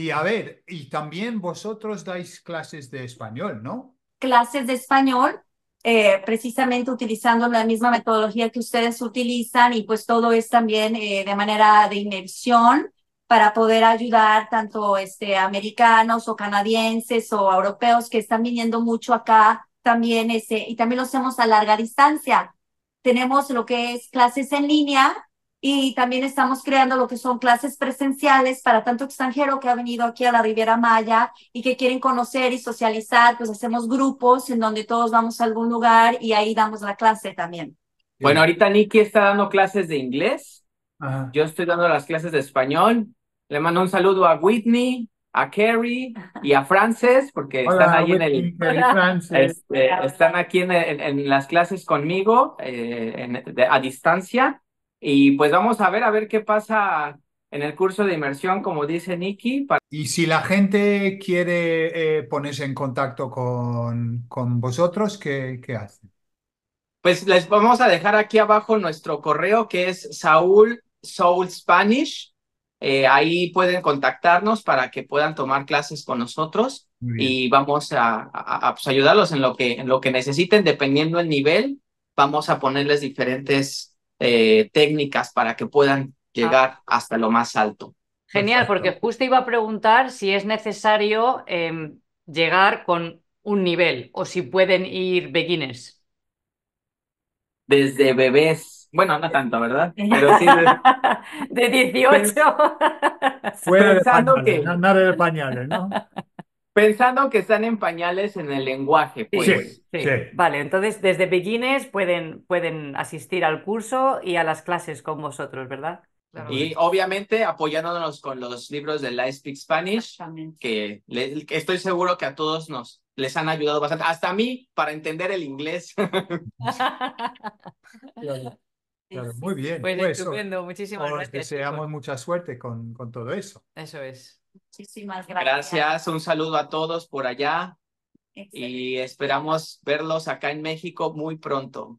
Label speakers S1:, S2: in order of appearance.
S1: Y a ver, y también vosotros dais clases de español, ¿no?
S2: Clases de español, eh, precisamente utilizando la misma metodología que ustedes utilizan y pues todo es también eh, de manera de inmersión para poder ayudar tanto este, americanos o canadienses o europeos que están viniendo mucho acá también ese, y también lo hacemos a larga distancia. Tenemos lo que es clases en línea, y también estamos creando lo que son clases presenciales para tanto extranjero que ha venido aquí a la Riviera Maya y que quieren conocer y socializar, pues hacemos grupos en donde todos vamos a algún lugar y ahí damos la clase también.
S3: Bueno, ahorita Nikki está dando clases de inglés, yo estoy dando las clases de español, le mando un saludo a
S2: Whitney,
S3: a Kerry y a Frances, porque están ahí en el... Este, están aquí en, las clases conmigo, eh, a distancia. Y pues vamos a ver, a ver qué pasa en el curso de inmersión, como dice Nicky.
S1: Y si la gente quiere eh, ponerse en contacto con, con vosotros, ¿qué, qué hace? Pues les vamos a dejar aquí abajo nuestro correo
S3: que es Saúl Soul Spanish. Eh, ahí pueden contactarnos para que puedan tomar clases con nosotros y vamos a, pues, ayudarlos en lo, que, en lo que necesiten, dependiendo el nivel. Vamos a ponerles diferentes eh, técnicas para que puedan ah. llegar hasta lo más alto.
S2: Genial, porque justo iba a preguntar si es necesario em, llegar con un nivel o si pueden ir beginners.
S3: Desde bebés. Bueno, no tanto, ¿verdad? de...
S2: 18.
S3: pensando que...
S1: andar en pañales, ¿no?
S3: Pensando que están en pañales en el lenguaje, pues. Sí, sí. Vale, entonces desde beginners pueden, pueden asistir al curso y a las clases con vosotros, ¿verdad? Y obviamente apoyándonos con los libros de Life Speak Spanish, que, estoy seguro que a todos nos les han ayudado bastante, hasta a mí para entender el inglés.
S1: muy bien. Pues, pues, estupendo, muchísimas gracias. Que seamos mucha suerte con, con todo eso. Eso
S2: es. Muchísimas gracias.
S3: Gracias, un saludo a todos por allá y esperamos verlos acá en México muy pronto.